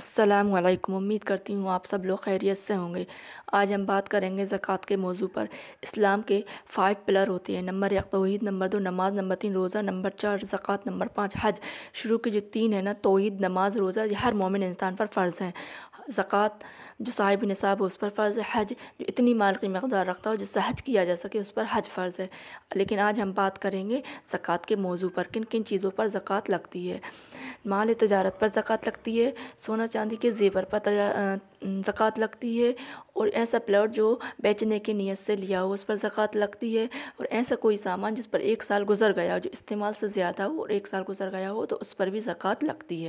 असलकम उम्मीद करती हूँ आप सब लोग खैरियत से होंगे आज हम बात करेंगे ज़क़़त के मौजू पर इस्लाम के फ़ाइव पिलर होते हैं नंबर एक तोहद नंबर दो नमाज नंबर तीन रोज़ा नंबर चार ज़क़़त नंबर पाँच हज शुरू के जो तीन है ना तोहद नमाज रोज़ा ये हर मोमिन इंसान पर फ़र्ज़ है ज़क़़त जो साहिब नसाब उस पर फ़र्ज़ है हज जो इतनी माल की मकदार रखता हो जिससे हज किया जा सके उस पर हज फ़र्ज़ है लेकिन आज हम बात करेंगे ज़क़़त के मौजू पर किन किन चीज़ों पर ज़क़़त लगती है माल तजारत पर ज़क़ात लगती है सोना चांदी के ज़ेवर पर ज़क़ात लगती है और ऐसा प्लॉट जो बेचने की नीयत से लिया हो उस पर ज़क़ात लगती है और ऐसा कोई सामान जिस पर एक साल गुज़र गया हो जो इस्तेमाल से ज़्यादा हो और एक साल गुज़र गया हो तो उस पर भी ज़क़ात लगती है